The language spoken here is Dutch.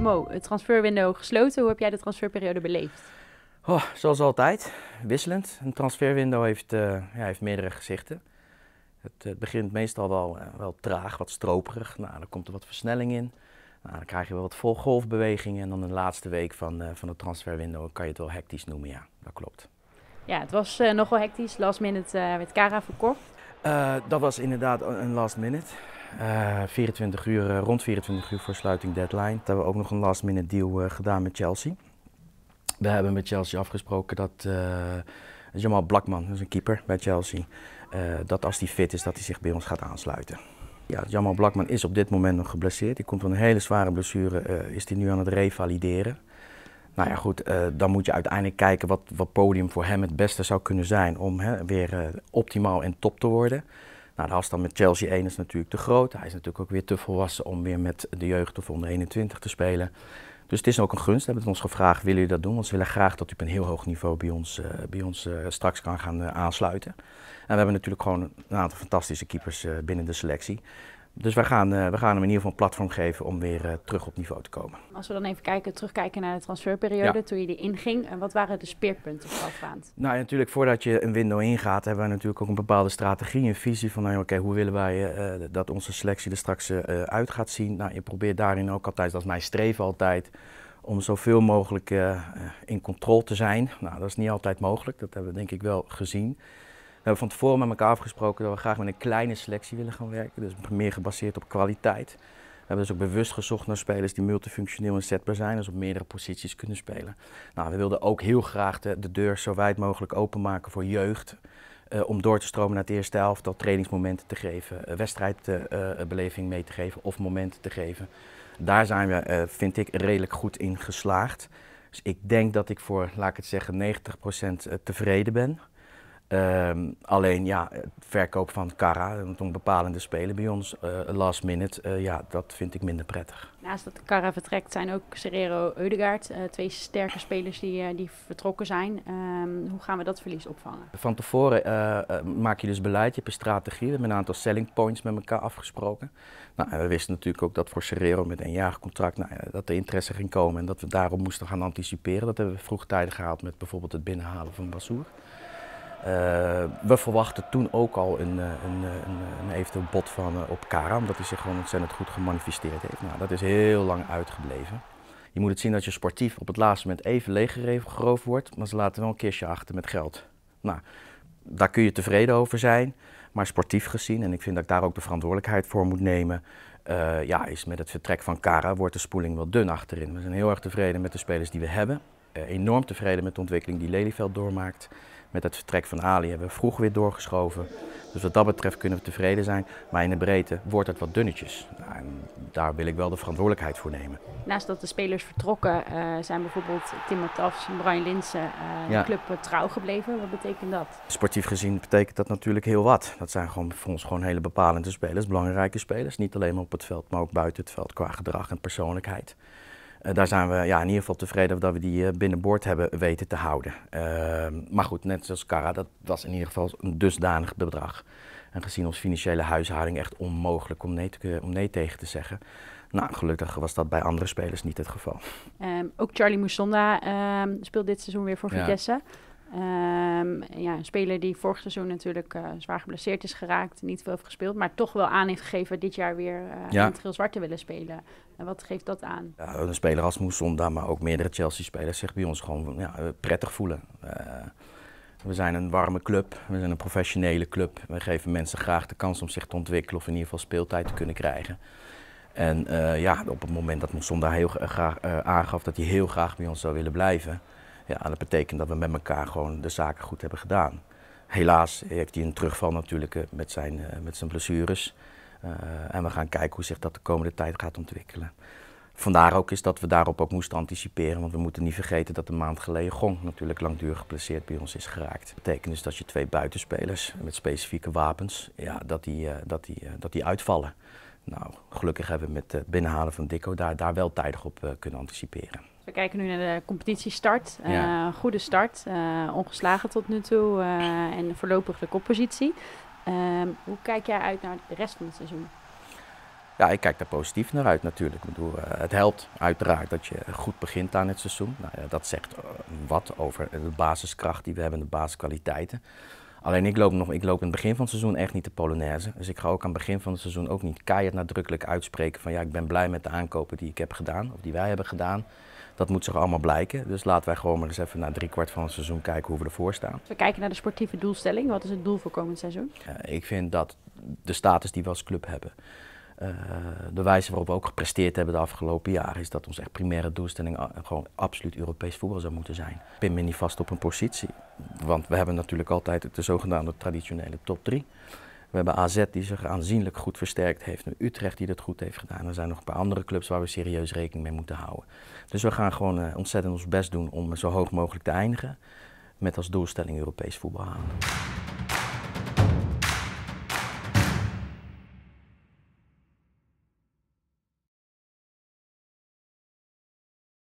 Mo, het transferwindow gesloten. Hoe heb jij de transferperiode beleefd? Oh, zoals altijd, wisselend. Een transferwindow heeft, eh, ja, heeft meerdere gezichten. Het, begint meestal wel, eh, wel traag, wat stroperig. Nou, dan komt er wat versnelling in. Nou, dan krijg je wel wat volgolfbewegingen En dan de laatste week van, eh, van de transferwindow kan je het wel hectisch noemen. Ja, dat klopt. Ja, het was nogal hectisch. Last minute werd Cara verkocht. dat was inderdaad een last minute. 24 eh, uur, eh, rond 24 uur voor sluiting deadline. Toen hebben we ook nog een last minute deal eh, gedaan met Chelsea. We hebben met Chelsea afgesproken dat Jamal Blakman, dat een keeper bij Chelsea, dat als hij fit is, dat hij zich bij ons gaat aansluiten. Ja, Jamal Blakman is op dit moment nog geblesseerd. Die komt van een hele zware blessure, is hij nu aan het revalideren. Nou ja, goed, dan moet je uiteindelijk kijken wat, wat podium voor hem het beste zou kunnen zijn om hè, weer optimaal en top te worden. Nou, de afstand met Chelsea 1 is natuurlijk te groot. Hij is natuurlijk ook weer te volwassen om weer met de jeugd of onder 21 te spelen. Dus het is ook een gunst. We hebben ons gevraagd, willen jullie dat doen? Want ze willen graag dat u op een heel hoog niveau bij ons, eh, bij ons eh, straks kan gaan eh, aansluiten. En we hebben natuurlijk gewoon een aantal fantastische keepers binnen de selectie. Dus wij gaan, eh, we gaan hem in ieder geval een platform geven om weer eh, terug op niveau te komen. Als we dan even kijken, terugkijken naar de transferperiode toen je die inging. En eh, wat waren de speerpunten voorafgaand? Nou natuurlijk voordat je een window ingaat hebben we natuurlijk ook een bepaalde strategie, een visie van nou, oké, hoe willen wij dat onze selectie er straks uit gaat zien. Nou, je probeert daarin ook altijd, dat is mijn streven altijd, om zoveel mogelijk in controle te zijn. Nou, dat is niet altijd mogelijk, dat hebben we denk ik wel gezien. We hebben van tevoren met elkaar afgesproken dat we graag met een kleine selectie willen gaan werken. Dus meer gebaseerd op kwaliteit. We hebben dus ook bewust gezocht naar spelers die multifunctioneel inzetbaar zijn, dus op meerdere posities kunnen spelen. Nou, we wilden ook heel graag de, de deur zo wijd mogelijk openmaken voor jeugd. Eh, om door te stromen naar het eerste helft, al trainingsmomenten te geven, eh, wedstrijdbeleving eh, mee te geven of momenten te geven. Daar zijn we, vind ik, redelijk goed in geslaagd. Dus ik denk dat ik voor, laat ik het zeggen, 90% tevreden ben. Ehm, alleen ja, het verkoop van Cara, een bepalende speler bij ons, eh, last minute, eh, ja, dat vind ik minder prettig. Naast dat Cara vertrekt zijn ook Serrero Eudegaard, eh, twee sterke spelers die, die vertrokken zijn. Ehm, hoe gaan we dat verlies opvangen? Van tevoren maak je dus beleid, je hebt een strategie, we hebben een aantal selling points met elkaar afgesproken. Nou, we wisten natuurlijk ook dat voor Serrero met een jaar contract, nou, dat de interesse ging komen en dat we daarop moesten gaan anticiperen. Dat hebben we vroegtijdig gehaald met bijvoorbeeld het binnenhalen van Bassoer. Eh, we verwachten toen ook al een, eh, een, eh, een, een eventueel bod van, op Kara, omdat hij zich gewoon ontzettend goed gemanifesteerd heeft. Nou, dat is heel lang uitgebleven. Je moet het zien dat je sportief op het laatste moment even leeggeroofd wordt, maar ze laten wel een kistje achter met geld. Nou, daar kun je tevreden over zijn, maar sportief gezien, en ik vind dat ik daar ook de verantwoordelijkheid voor moet nemen, ja, is met het vertrek van Kara wordt de spoeling wel dun achterin. We zijn heel erg tevreden met de spelers die we hebben, enorm tevreden met de ontwikkeling die Lelyveld doormaakt. Met het vertrek van Ali hebben we vroeg weer doorgeschoven. Dus wat dat betreft kunnen we tevreden zijn. Maar in de breedte wordt het wat dunnetjes. Nou, en daar wil ik wel de verantwoordelijkheid voor nemen. Naast dat de spelers vertrokken eh, zijn bijvoorbeeld Tim Tafs en Brian Linsen eh, de club eh, trouw gebleven. Wat betekent dat? Sportief gezien betekent dat natuurlijk heel wat. Dat zijn gewoon voor ons gewoon hele bepalende spelers, belangrijke spelers. Niet alleen maar op het veld, maar ook buiten het veld qua gedrag en persoonlijkheid. Eh, daar zijn we ja, in ieder geval tevreden dat we die eh, binnenboord hebben weten te houden. Ehm, maar goed, net zoals Cara, dat was in ieder geval een dusdanig bedrag. En gezien onze financiële huishouding echt onmogelijk om nee, te, om nee tegen te zeggen. Nou, gelukkig was dat bij andere spelers niet het geval. Ehm, ook Charlie Moussonda ehm, speelt dit seizoen weer voor Vitesse. Ehm, ja, een speler die vorig seizoen natuurlijk eh, zwaar geblesseerd is geraakt, niet veel heeft gespeeld, maar toch wel aan heeft gegeven dit jaar weer uh, ja. in zwart te willen spelen. En wat geeft dat aan? Ja, een speler als Moesonda, maar ook meerdere Chelsea-spelers zich bij ons gewoon ja, prettig voelen. Eh, we zijn een warme club, we zijn een professionele club. We geven mensen graag de kans om zich te ontwikkelen of in ieder geval speeltijd te kunnen krijgen. En ja, op het moment dat daar heel graag aangaf dat hij heel graag bij ons zou willen blijven, ja, dat betekent dat we met elkaar gewoon de zaken goed hebben gedaan. Helaas heeft hij een terugval natuurlijk eh, met zijn, eh, met zijn blessures. Eh, en we gaan kijken hoe zich dat de komende tijd gaat ontwikkelen. Vandaar ook is dat we daarop ook moesten anticiperen, want we moeten niet vergeten dat een maand geleden Gong natuurlijk langdurig geplaceerd bij ons is geraakt. Dat betekent dus dat je twee buitenspelers met specifieke wapens, ja, dat, die, dat, die, dat die uitvallen. Nou, gelukkig hebben we met het binnenhalen van Dikko daar, daar wel tijdig op kunnen anticiperen. We kijken nu naar de competitiestart. Eh, goede start, eh, ongeslagen tot nu toe eh, en voorlopig de koppositie. Ehm, hoe kijk jij uit naar de rest van het seizoen? ja, ik kijk daar positief naar uit natuurlijk. Ik bedoel, het helpt uiteraard dat je goed begint aan het seizoen. Nou, ja, dat zegt wat over de basiskracht die we hebben, de basiskwaliteiten. Alleen ik loop, nog, ik loop in het begin van het seizoen echt niet de Polonaise. Dus ik ga ook aan het begin van het seizoen ook niet keihard nadrukkelijk uitspreken van ja, ik ben blij met de aankopen die ik heb gedaan of die wij hebben gedaan. Dat moet zich allemaal blijken. Dus laten wij gewoon maar eens even na kwart van het seizoen kijken hoe we ervoor staan. we kijken naar de sportieve doelstelling, wat is het doel voor komend seizoen? ik vind dat de status die we als club hebben. Eh, de wijze waarop we ook gepresteerd hebben de afgelopen jaren, is dat onze echt primaire doelstelling eh, gewoon absoluut Europees voetbal zou moeten zijn. Pin me niet vast op een positie, want we hebben natuurlijk altijd de zogenaamde traditionele top 3. We hebben AZ die zich aanzienlijk goed versterkt heeft. Utrecht die dat goed heeft gedaan. Er zijn nog een paar andere clubs waar we serieus rekening mee moeten houden. Dus we gaan gewoon eh, ontzettend ons best doen om zo hoog mogelijk te eindigen. Met als doelstelling Europees voetbal halen.